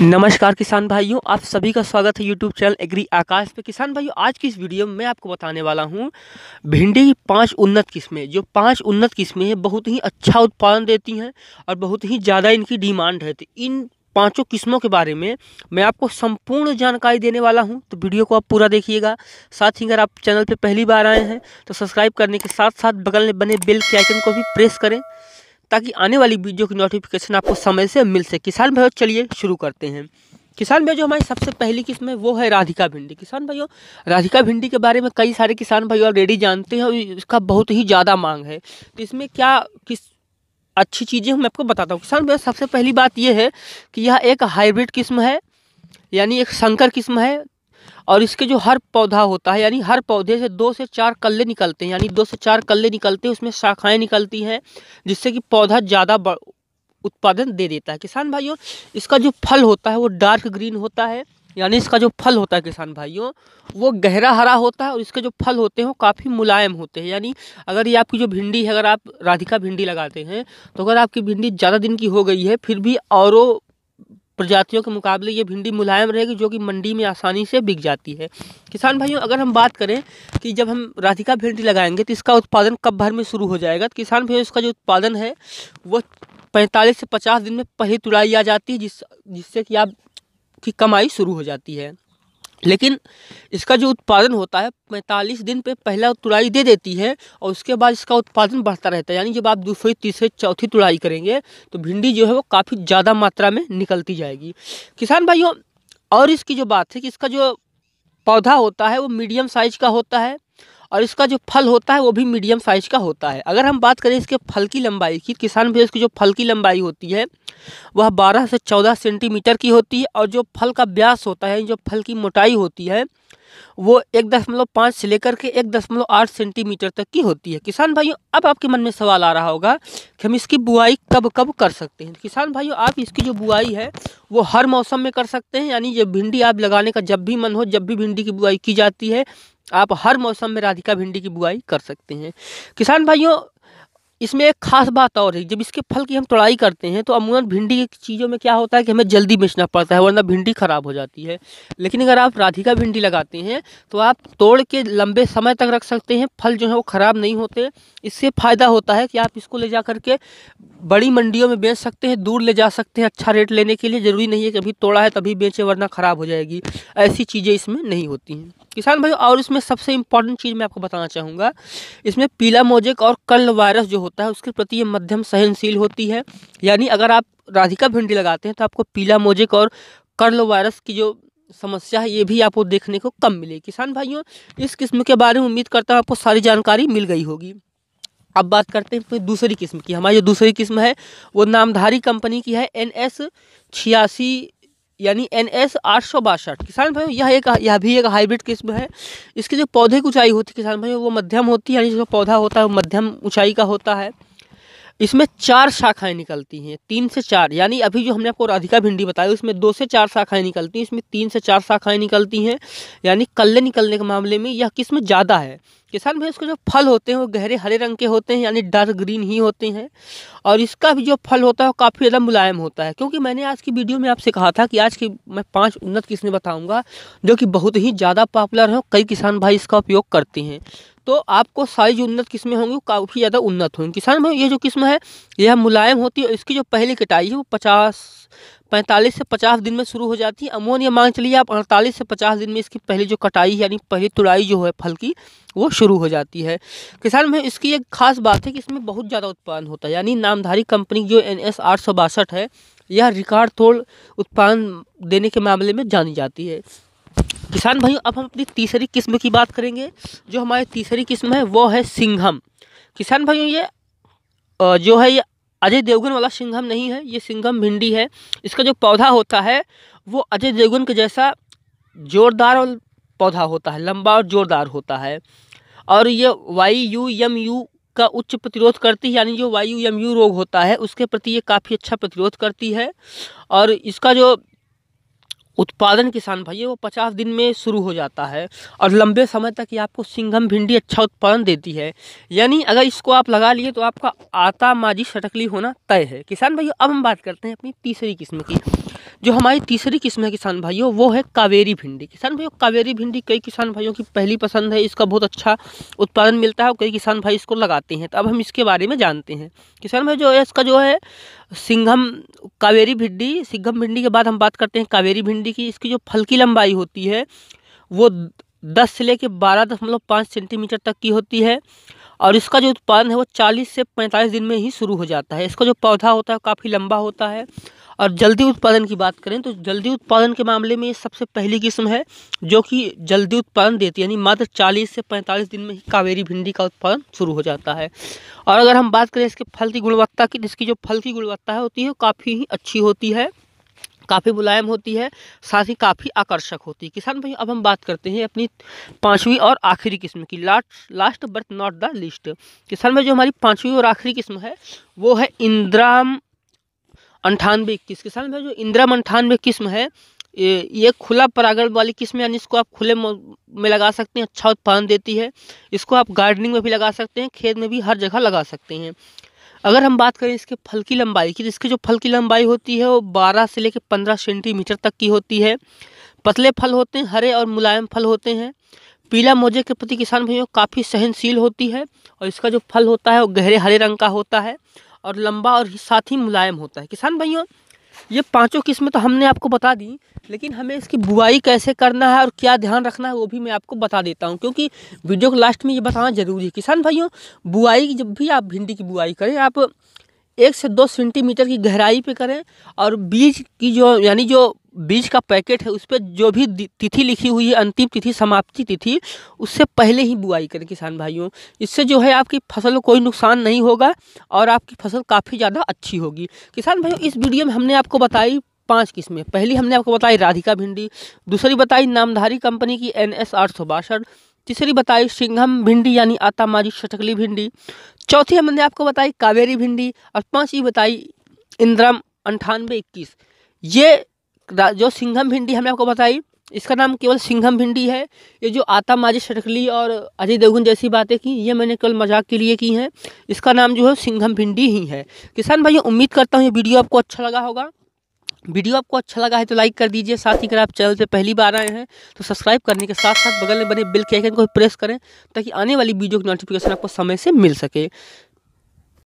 नमस्कार किसान भाइयों आप सभी का स्वागत है यूट्यूब चैनल एग्री आकाश पे किसान भाइयों आज की इस वीडियो में मैं आपको बताने वाला हूँ भिंडी की पांच उन्नत किस्में जो पांच उन्नत किस्में हैं बहुत ही अच्छा उत्पादन देती हैं और बहुत ही ज़्यादा इनकी डिमांड रहती इन पांचों किस्मों के बारे में मैं आपको संपूर्ण जानकारी देने वाला हूं तो वीडियो को आप पूरा देखिएगा साथ ही अगर आप चैनल पर पहली बार आए हैं तो सब्सक्राइब करने के साथ साथ बगल में बने बेल के आइकन को भी प्रेस करें ताकि आने वाली वीडियो की नोटिफिकेशन आपको समय से मिल सके किसान भाइयों चलिए शुरू करते हैं किसान भाई जो हमारी सबसे पहली किस्म है वो है राधिका भिंडी किसान भाइयों राधिका भिंडी के बारे में कई सारे किसान भाई ऑलरेडी जानते हैं और इसका बहुत ही ज़्यादा मांग है तो इसमें क्या किस अच्छी चीज़ें मैं आपको बताता हूँ किसान भाई सबसे पहली बात यह है कि यह एक हाइब्रिड किस्म है यानी एक संकर किस्म है और इसके जो हर पौधा होता है यानी हर पौधे से दो से चार कल्ले निकलते हैं यानी दो से चार कल्ले निकलते हैं उसमें शाखाएं निकलती हैं जिससे कि पौधा ज़्यादा उत्पादन दे देता है किसान भाइयों इसका जो फल होता है वो डार्क ग्रीन होता है यानी इसका जो फल होता है किसान भाइयों वो गहरा हरा होता है और इसके जो फल होते हैं वो काफ़ी मुलायम होते हैं यानी अगर ये आपकी जो भिंडी है अगर आप राधिका भिंडी लगाते हैं तो अगर आपकी भिंडी ज़्यादा दिन की हो गई है फिर भी औरों प्रजातियों के मुकाबले ये भिंडी मुलायम रहेगी जो कि मंडी में आसानी से बिक जाती है किसान भाइयों अगर हम बात करें कि जब हम राधिका भिंडी लगाएंगे तो इसका उत्पादन कब भर में शुरू हो जाएगा तो किसान भाइयों इसका जो उत्पादन है वो पैंतालीस से पचास दिन में पहली तुड़ाई आ जाती है जिस जिससे कि आप की कमाई शुरू हो जाती है लेकिन इसका जो उत्पादन होता है पैंतालीस दिन पे पहला तुड़ाई दे देती है और उसके बाद इसका उत्पादन बढ़ता रहता है यानी जब आप दूसरी तीसरी चौथी तुड़ाई करेंगे तो भिंडी जो है वो काफ़ी ज़्यादा मात्रा में निकलती जाएगी किसान भाइयों और इसकी जो बात है कि इसका जो पौधा होता है वो मीडियम साइज का होता है और इसका जो फल होता है वो भी मीडियम साइज़ का होता है अगर हम बात करें इसके फल की लंबाई की किसान भैंस की जो फल की लंबाई होती है वह 12 से 14 सेंटीमीटर की होती है और जो फल का ब्यास होता है जो फल की मोटाई होती है वो एक दशमलव पाँच से लेकर के एक दशमलव आठ सेंटीमीटर तक की होती है किसान भाइयों अब आपके मन में सवाल आ रहा होगा कि हम इसकी बुआई कब कब कर सकते हैं किसान भाइयों आप इसकी जो बुआई है वो हर मौसम में कर सकते हैं यानी ये भिंडी आप लगाने का जब भी मन हो जब भी भिंडी की बुआई की जाती है आप हर मौसम में राधिका भिंडी की बुआई कर सकते हैं किसान भाइयों इसमें एक खास बात और है जब इसके फल की हम तोड़ाई करते हैं तो अमूमन भिंडी की चीज़ों में क्या होता है कि हमें जल्दी बेचना पड़ता है वरना भिंडी ख़राब हो जाती है लेकिन अगर आप राधिका भिंडी लगाते हैं तो आप तोड़ के लंबे समय तक रख सकते हैं फल जो है वो ख़राब नहीं होते इससे फ़ायदा होता है कि आप इसको ले जा करके बड़ी मंडियों में बेच सकते हैं दूर ले जा सकते हैं अच्छा रेट लेने के लिए ज़रूरी नहीं है कि अभी तोड़ा है तभी बेचें वरना ख़राब हो जाएगी ऐसी चीज़ें इसमें नहीं होती हैं किसान भाई और इसमें सबसे इम्पॉर्टेंट चीज़ मैं आपको बताना चाहूँगा इसमें पीला मोजेक और कल वायरस जो होता है उसके प्रति ये मध्यम सहनशील होती है यानी अगर आप राधिका भिंडी लगाते हैं तो आपको पीला मोजेक और कर्ल वायरस की जो समस्या है ये भी आपको देखने को कम मिले किसान भाइयों इस किस्म के बारे में उम्मीद करता हूँ आपको सारी जानकारी मिल गई होगी अब बात करते हैं फिर दूसरी किस्म की हमारी जो दूसरी किस्म है वो नामधारी कंपनी की है एन एस छियासी यानी एन एस आठ सौ बासठ किसान भाई यह एक यह भी एक हाइब्रिड किस्म है इसकी जो पौधे की ऊंचाई होती है किसान भाई वो मध्यम होती है यानी जो पौधा होता है वो मध्यम ऊंचाई का होता है इसमें चार शाखाएं निकलती हैं तीन से चार यानी अभी जो हमने आपको राधिका भिंडी बताई उसमें दो से चार शाखाएं निकलती हैं इसमें तीन से चार शाखाएं निकलती हैं यानी कल्ले निकलने के मामले में यह किस्म ज़्यादा है किसान भैंस के जो फल होते हैं वो गहरे हरे रंग के होते हैं यानी डार्क ग्रीन ही होते हैं और इसका भी जो फल होता है वो काफ़ी ज़्यादा मुलायम होता है क्योंकि मैंने आज की वीडियो में आपसे कहा था कि आज की मैं पाँच उन्नत किस्में बताऊँगा जो कि बहुत ही ज़्यादा पॉपुलर हैं कई किसान भाई इसका उपयोग करते हैं तो आपको सारी जो उन्नत किस्में होंगी वो काफ़ी ज़्यादा उन्नत होंगी किसान भाई ये जो किस्म है यह मुलायम होती है इसकी जो पहली कटाई है वो पचास पैंतालीस से पचास दिन में शुरू हो जाती है अमोनिया मांग चलिए आप अड़तालीस से पचास दिन में इसकी पहली जो कटाई यानी पहली तुड़ाई जो है फल की वो शुरू हो जाती है किसान में इसकी एक खास बात है कि इसमें बहुत ज़्यादा उत्पादन होता है यानी नामधारी कंपनी जो एन एस आठ सौ बासठ है यह रिकॉर्ड तोड़ उत्पादन देने के मामले में जानी जाती है किसान भाइयों अब हम अपनी तीसरी किस्म की बात करेंगे जो हमारी तीसरी किस्म है वो है सिंघम किसान भाइयों ये जो है ये अजय देवगन वाला सिंघम नहीं है ये सिंघम भिंडी है इसका जो पौधा होता है वो अजय देवगन के जैसा जोरदार और पौधा होता है लंबा और जोरदार होता है और ये वाई यू एम यू का उच्च प्रतिरोध करती है यानी जो वायु एम यू रोग होता है उसके प्रति ये काफ़ी अच्छा प्रतिरोध करती है और इसका जो उत्पादन किसान है वो पचास दिन में शुरू हो जाता है और लंबे समय तक ये आपको सिंघम भिंडी अच्छा उत्पादन देती है यानी अगर इसको आप लगा लिए तो आपका आता माजी सटकली होना तय है किसान भाई अब हम बात करते हैं अपनी तीसरी किस्म की जो हमारी तीसरी किस्म है किसान भाइयों वो है कावेरी भिंडी किसान भाइयों कावेरी भिंडी कई किसान भाइयों की पहली पसंद है इसका बहुत अच्छा उत्पादन मिलता है और कई किसान भाई इसको लगाते हैं तो अब हम इसके बारे में जानते हैं किसान भाई जो है इसका जो है सिंघम कावेरी भिंडी सिंघम भिंडी के बाद हम बात करते हैं कावेरी भिंडी की इसकी जो फल की लंबाई होती है वो दस से लेकर बारह दशमलव पाँच सेंटीमीटर तक की होती है और इसका जो उत्पादन है वो चालीस से पैंतालीस दिन में ही शुरू हो जाता है इसका जो पौधा होता है काफ़ी लंबा होता है और जल्दी उत्पादन की बात करें तो जल्दी उत्पादन के मामले में ये सबसे पहली किस्म है जो कि जल्दी उत्पादन देती है यानी मात्र 40 से 45 दिन में ही कावेरी भिंडी का उत्पादन शुरू हो जाता है और अगर हम बात करें इसके फल की गुणवत्ता की इसकी जो फल की गुणवत्ता होती है वो काफ़ी ही अच्छी होती है काफ़ी मुलायम होती है साथ ही काफ़ी आकर्षक होती है किसान भाई अब हम बात करते हैं अपनी पांचवी और आखिरी किस्म की last last but not the least किसान भाई जो हमारी पांचवी और आखिरी किस्म है वो है इंद्राम अंठानवे इक्कीस किसान भाई जो इंद्रम अंठानवे किस्म है ये, ये खुला परागण वाली किस्म यानी इसको आप खुले में लगा सकते हैं अच्छा उत्पादन देती है इसको आप गार्डनिंग में भी लगा सकते हैं खेत में भी हर जगह लगा सकते हैं अगर हम बात करें इसके फल की लंबाई की तो इसकी जो फल की लंबाई होती है वो बारह से लेकर पंद्रह सेंटीमीटर तक की होती है पतले फल होते हैं हरे और मुलायम फल होते हैं पीला मोजे के प्रति किसान भाइयों काफ़ी सहनशील होती है और इसका जो फल होता है वो गहरे हरे रंग का होता है और लंबा और साथ ही मुलायम होता है किसान भाइयों ये पांचों किस्में तो हमने आपको बता दी लेकिन हमें इसकी बुआई कैसे करना है और क्या ध्यान रखना है वो भी मैं आपको बता देता हूँ क्योंकि वीडियो को लास्ट में ये बताना ज़रूरी है किसान भाइयों बुआई जब भी आप भिंडी की बुआई करें आप एक से दो सेंटीमीटर की गहराई पे करें और बीज की जो यानी जो बीज का पैकेट है उस पर जो भी तिथि लिखी हुई है अंतिम तिथि समाप्ति तिथि उससे पहले ही बुआई करें किसान भाइयों इससे जो है आपकी फसल को कोई नुकसान नहीं होगा और आपकी फसल काफ़ी ज़्यादा अच्छी होगी किसान भाइयों इस वीडियो में हमने आपको बताई पांच किस्में पहली हमने आपको बताई राधिका भिंडी दूसरी बताई नामधारी कंपनी की एन एस आठ सौ बासठ तीसरी बताई सिंघम भिंडी यानी माजी छटकली भिंडी चौथी हमने आपको बताई कावेरी भिंडी और पांचवी बताई इंद्रम अंठानवे इक्कीस ये जो सिंघम भिंडी हमने आपको बताई इसका नाम केवल सिंघम भिंडी है ये जो आता माजी शटकली और अजय देवगुन जैसी बातें की ये मैंने केवल मजाक के लिए की हैं इसका नाम जो है सिंघम भिंडी ही है किसान भाई उम्मीद करता हूँ ये वीडियो आपको अच्छा लगा होगा वीडियो आपको अच्छा लगा है तो लाइक कर दीजिए साथ ही अगर आप चैनल पे पहली बार आए हैं तो सब्सक्राइब करने के साथ साथ बगल में बने बिल के आइकन को प्रेस करें ताकि आने वाली वीडियो की नोटिफिकेशन आपको समय से मिल सके